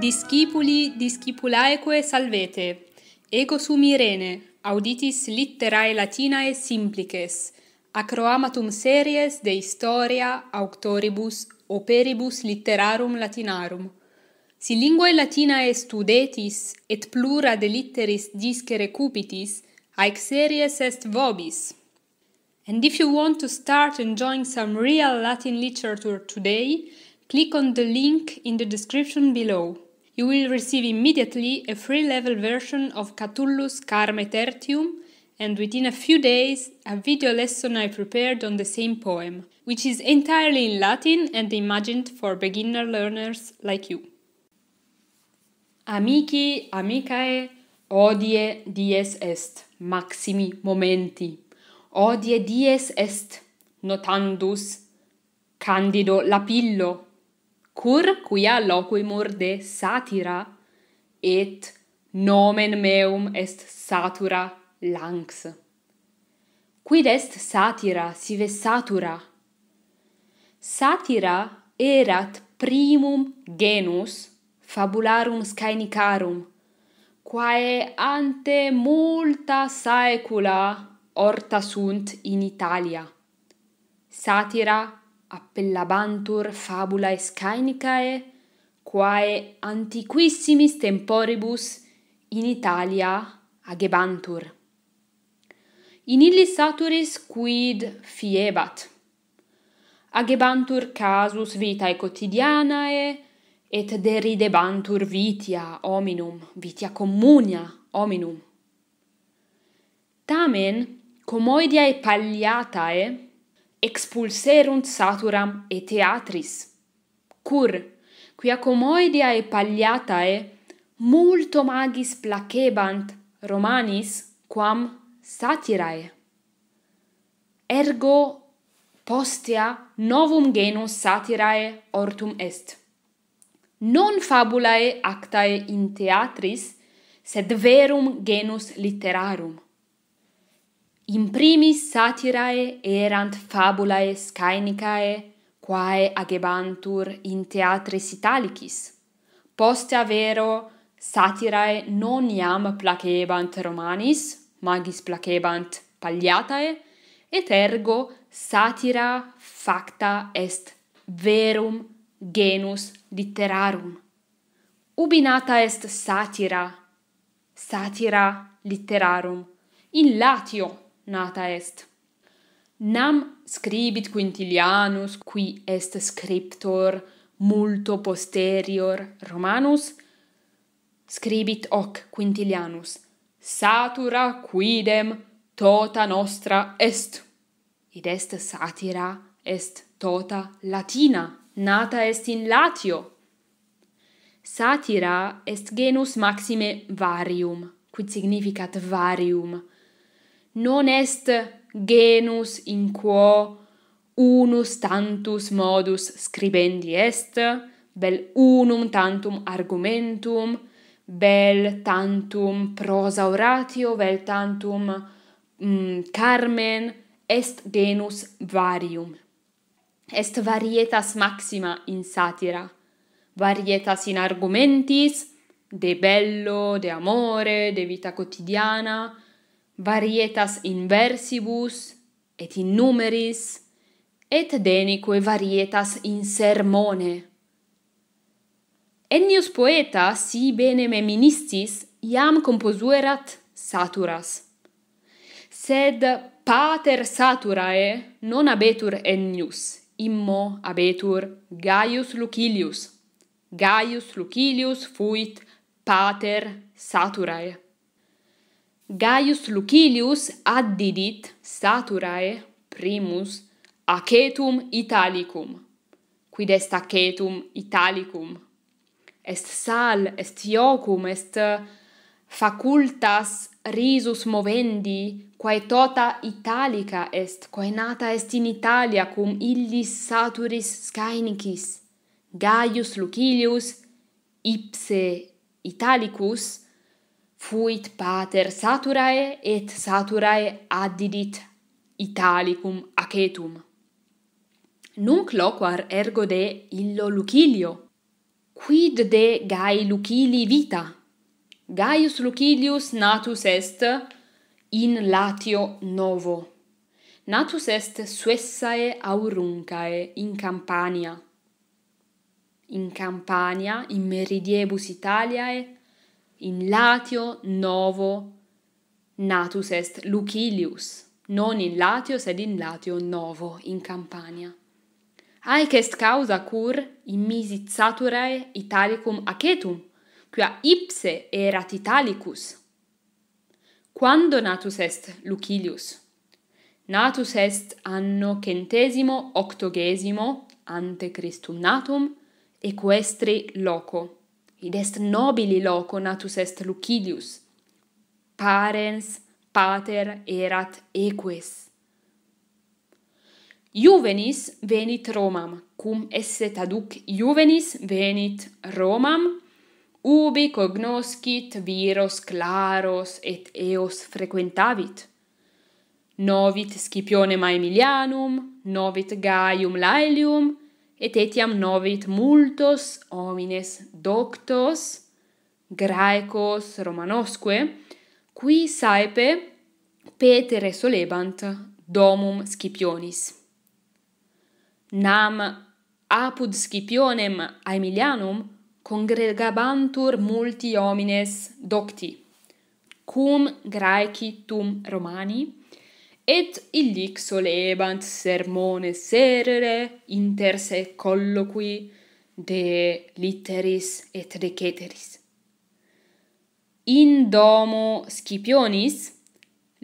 Discipuli discipulaeque salvete. Ego sum Irene auditis litterae Latinae simplices. Acroamatum series de historia auctoribus operibus litterarum Latinarum. Si linguae Latinae studetis et plura de litteris discere cupitis, haec series est vobis. And if you want to start enjoying some real Latin literature today, click on the link in the description below. you will receive immediately a free level version of Catullus Carme Tertium and within a few days a video lesson I prepared on the same poem, which is entirely in Latin and imagined for beginner learners like you. Amici, amicae, odie dies est, maximi momenti. Odie dies est, notandus, candido lapillo, Cur quia loquimur de satira, et nomen meum est satura lanx. Quid est satira, sive satura? Satira erat primum genus fabularum scainicarum, quae ante multa saecula orta sunt in Italia. Satira appellabantur fabulae scaenicae, quae antiquissimis temporibus in Italia agebantur. In illis saturis quid fiebat. Agebantur casus vitae quotidianae, et deridebantur vitia hominum, vitia communia hominum. Tamen, comoidiae palliatae, expulserunt saturam et theatris. Cur, quia comoedia e pagliatae, multo magis placebant romanis quam satirae. Ergo postea novum genus satirae ortum est. Non fabulae actae in theatris, sed verum genus literarum. In primis satirae erant fabulae scaenicae, quae agebantur in theatris Italicis. Postia vero, satirae non iam placebant Romanis, magis placebant Pagliatae, et ergo satira facta est verum genus litterarum. Ubi nata est satira, satira litterarum, in Latio nata est. Nam scribit Quintilianus qui est scriptor multo posterior Romanus scribit hoc Quintilianus Satura quidem tota nostra est Id est satira est tota Latina nata est in Latio Satira est genus maxime varium quid significat varium non est genus in quo unus tantus modus scribendi est, bel unum tantum argumentum, bel tantum prosa oratio, vel tantum mm, carmen, est genus varium. Est varietas maxima in satira, varietas in argumentis, de bello, de amore, de vita quotidiana, varietas inversibus et in numeris et denique varietas in sermone. Ennius poeta si bene meministis iam composuerat saturas. Sed pater saturae non abetur ennius, immo abetur Gaius Lucilius. Gaius Lucilius fuit pater saturae. Gaius Lucilius addidit saturae primus acetum italicum. Quid est acetum italicum? Est sal, est iocum, est facultas risus movendi, quae tota italica est, quae nata est in Italia, cum illis saturis scainicis. Gaius Lucilius ipse italicus, fuit pater saturae et saturae addidit italicum acetum. Nunc loquar ergo de illo Lucilio. Quid de Gai Lucili vita? Gaius Lucilius natus est in Latio novo. Natus est Suessae Auruncae in Campania. In Campania, in meridiebus Italiae, in latio novo natus est Lucilius, non in latio, sed in latio novo in Campania. Haec est causa cur immisit saturae Italicum acetum, quia ipse erat Italicus. Quando natus est Lucilius? Natus est anno centesimo octogesimo ante Christum natum, equestri loco id est nobili loco natus est Lucilius. Parens, pater, erat eques. Juvenis venit Romam, cum esset aduc juvenis venit Romam, ubi cognoscit viros claros et eos frequentavit. Novit Scipionem Aemilianum, novit Gaium Laelium, et etiam novit multos homines doctos graecos romanosque qui saepe petere solebant domum scipionis nam apud scipionem aemilianum congregabantur multi homines docti cum graeci tum romani et illic solebant sermones serere inter se colloqui de litteris et de ceteris. In domo Scipionis,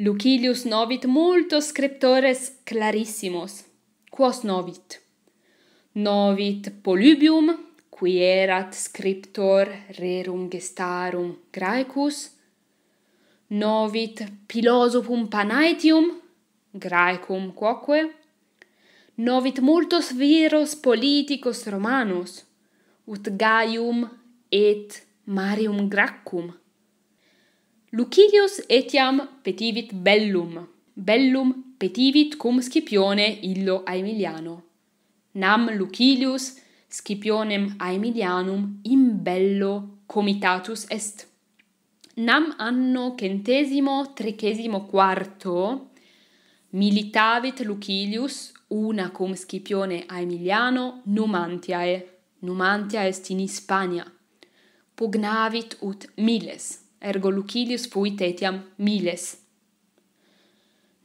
Lucilius novit multos scriptores clarissimos. Quos novit? Novit Polybium, qui erat scriptor rerum gestarum graecus, novit pilosopum panaetium, graecum quoque novit multos viros politicos romanos ut gaium et marium graccum lucilius etiam petivit bellum bellum petivit cum scipione illo aemiliano nam lucilius scipionem aemilianum in bello comitatus est nam anno centesimo trigesimo quarto militavit Lucilius una cum Scipione Aemiliano Numantiae Numantia est in Hispania pugnavit ut miles ergo Lucilius fuit etiam miles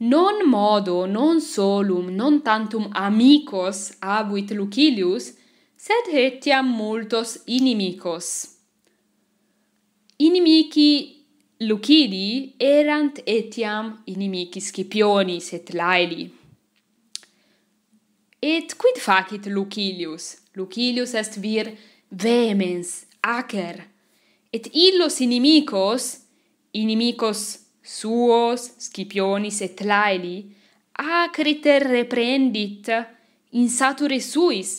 non modo non solum non tantum amicos habuit Lucilius sed etiam multos inimicos inimici Lucidi erant etiam inimici Scipionis et Laeli. Et quid facit Lucilius? Lucilius est vir vehemens, acer. Et illos inimicos, inimicos suos, Scipionis et Laeli, acriter reprendit in sature suis.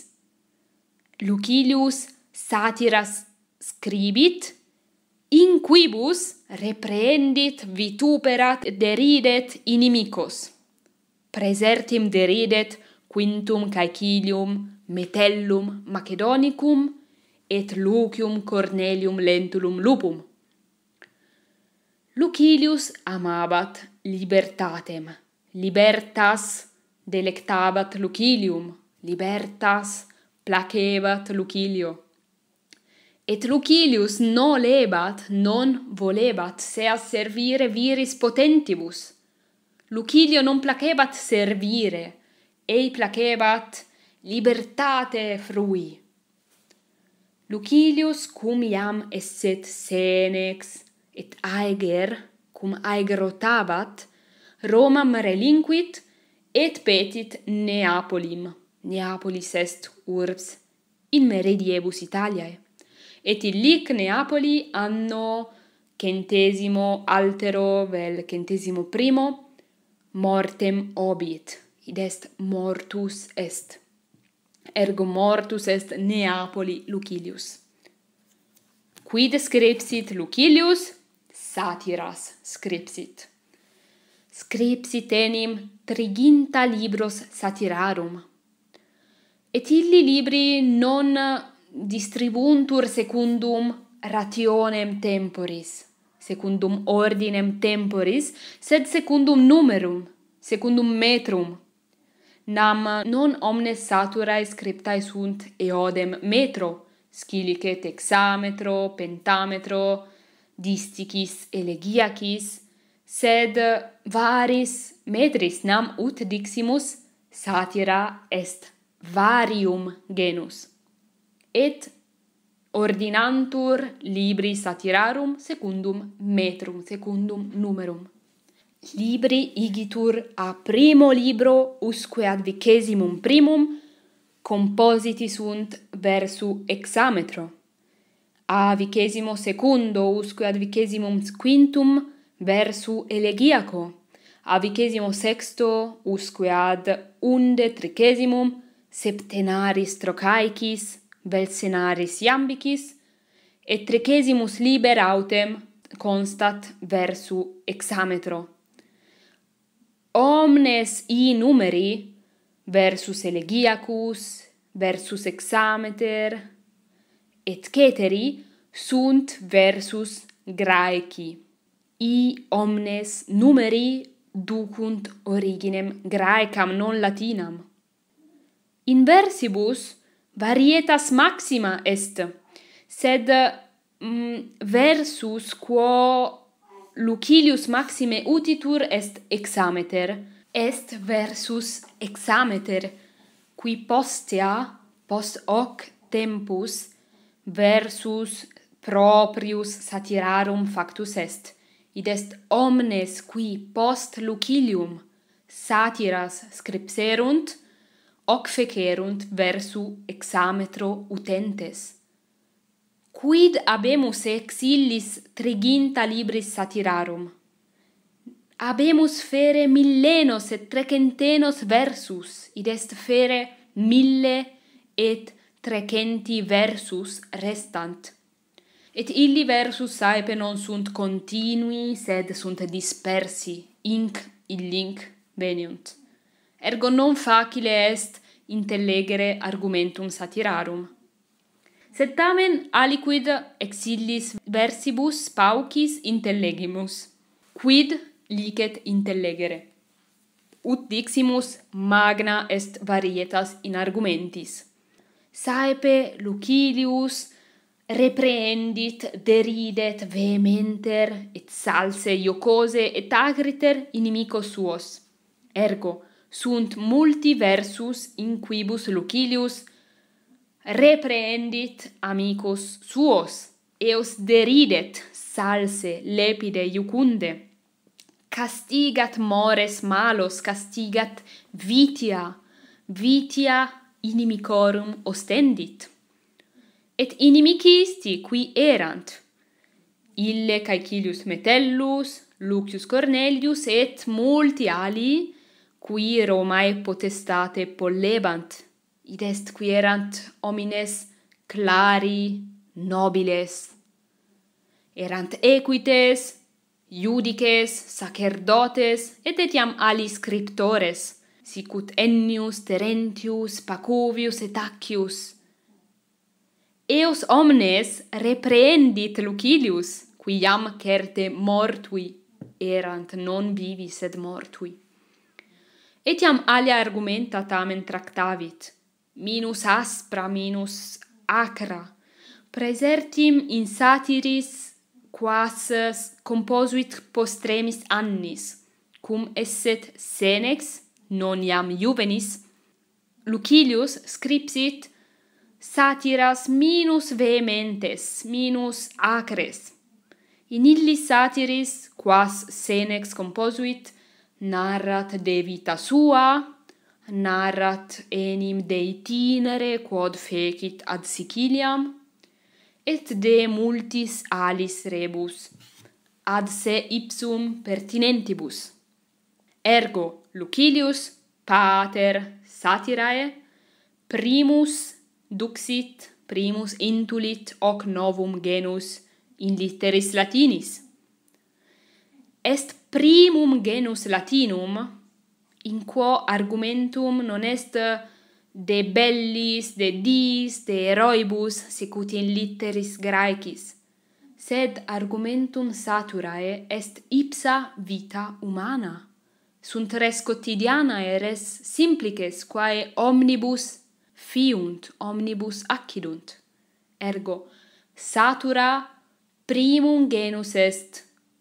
Lucilius satiras scribit, in quibus reprehendit vituperat deridet inimicos presertim deridet quintum caecilium metellum macedonicum et lucium cornelium lentulum lupum lucilius amabat libertatem libertas delectabat lucilium libertas placebat lucilio Et Lucilius no lebat, non volebat se servire viris potentibus. Lucilio non placebat servire, ei placebat libertate frui. Lucilius cum iam esset senex et aeger, cum aeger Romam relinquit et petit Neapolim. Neapolis est urbs in meridiebus Italiae et illic neapoli anno centesimo altero vel centesimo primo mortem obit id est mortus est ergo mortus est neapoli lucilius quid scripsit lucilius satiras scripsit scripsit enim triginta libros satirarum et illi libri non distribuntur secundum rationem temporis, secundum ordinem temporis, sed secundum numerum, secundum metrum. Nam non omnes saturae scriptae sunt eodem metro, scilicet exametro, pentametro, disticis, elegiacis, sed varis metris nam ut diximus satira est varium genus et ordinantur libri satirarum secundum metrum secundum numerum libri igitur a primo libro usque ad vicesimum primum compositi sunt versu exametro a vicesimo secundo usque ad vicesimum quintum versu elegiaco a vicesimo sexto usque ad unde tricesimum septenaris trocaicis vel senaris iambicis et trecesimus liber autem constat versu exametro omnes i numeri versus elegiacus versus exameter et ceteri sunt versus graeci i omnes numeri ducunt originem graecam non latinam in versibus Varietas maxima est. Sed mm, versus quo Lucilius maxime utitur est exameter, est versus exameter qui postea post hoc tempus versus proprius satirarum factus est. Id est omnes qui post Lucilium satiras scripserunt hoc fecerunt versu exametro utentes. Quid abemus ex illis triginta libris satirarum? Abemus fere millenos et trecentenos versus, id est fere mille et trecenti versus restant. Et illi versus saepe non sunt continui, sed sunt dispersi, inc illinc veniunt ergo non facile est intellegere argumentum satirarum. Sed tamen aliquid ex illis versibus paucis intellegimus, quid licet intellegere. Ut diximus magna est varietas in argumentis. Saepe Lucilius reprehendit, deridet, vehementer, et salse iocose, et agriter inimicos suos. Ergo, sunt multi versus in quibus Lucilius reprehendit amicus suos eos deridet salse lepide iucunde castigat mores malos castigat vitia vitia inimicorum ostendit et inimici isti qui erant Ille Caecilius Metellus, Lucius Cornelius et multi alii qui Romae potestate pollebant, id est qui erant homines clari nobiles. Erant equites, judices, sacerdotes, et etiam ali scriptores, sicut Ennius, Terentius, Pacuvius et Accius. Eos omnes repreendit Lucilius, qui iam certe mortui erant non vivi sed mortui etiam alia argumenta tamen tractavit minus aspra minus acra praesertim in satiris quas composuit postremis annis cum esset senex non iam juvenis lucilius scripsit satiras minus vehementes minus acres in illis satiris quas senex composuit narrat de vita sua narrat enim de itinere quod fecit ad Siciliam et de multis alis rebus ad se ipsum pertinentibus ergo Lucilius pater satirae primus duxit primus intulit hoc novum genus in litteris latinis est primum genus latinum in quo argumentum non est de bellis de dies de eroibus sicut in litteris graecis sed argumentum saturae est ipsa vita humana sunt res cotidiana et res simplices quae omnibus fiunt omnibus accidunt ergo satura primum genus est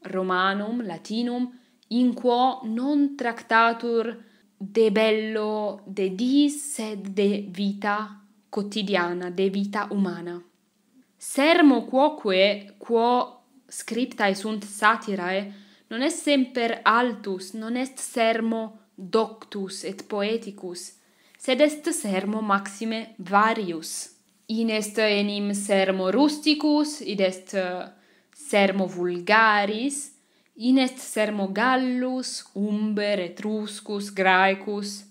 Romanum, Latinum, in quo non tractatur de bello, de dis, sed de vita quotidiana, de vita umana. Sermo quoque, quo scriptae sunt satirae, non est semper altus, non est sermo doctus et poeticus, sed est sermo maxime varius. In est enim sermo rusticus, id est sermo vulgaris in est sermo gallus umber etruscus graecus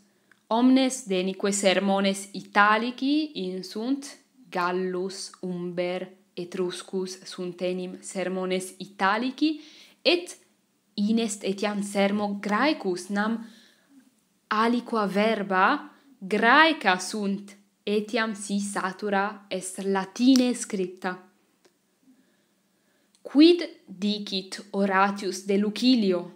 omnes denique sermones italici in sunt gallus umber etruscus sunt enim sermones italici et in est etiam sermo graecus nam aliqua verba graeca sunt etiam si satura est latine scripta Quid dicit Horatius de Lucilio?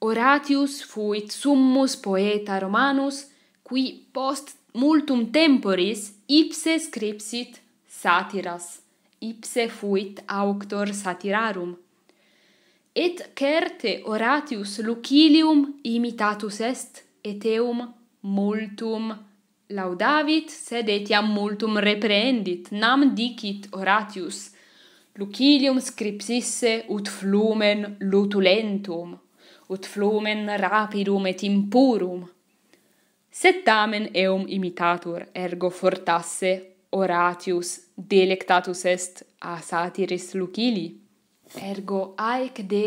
Horatius fuit summus poeta Romanus, qui post multum temporis ipse scripsit satiras. Ipse fuit auctor satirarum. Et certe Horatius Lucilium imitatus est et eum multum laudavit, sed etiam multum reprehendit. Nam dicit Horatius Lucilium scripsisse ut flumen lutulentum, ut flumen rapidum et impurum. Sed tamen eum imitatur, ergo fortasse Horatius delectatus est a satiris Lucili. Ergo aec de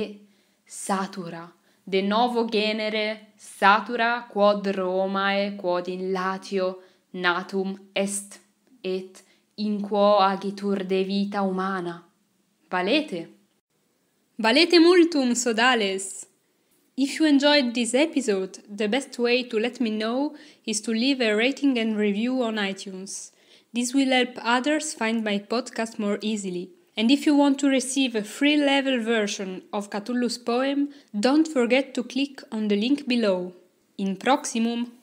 satura, de novo genere satura quod Romae quod in Latio natum est et in quo agitur de vita humana. Valete. Valete multum sodales. If you enjoyed this episode, the best way to let me know is to leave a rating and review on iTunes. This will help others find my podcast more easily. And if you want to receive a free level version of Cthulhu's poem, don't forget to click on the link below in Proximum.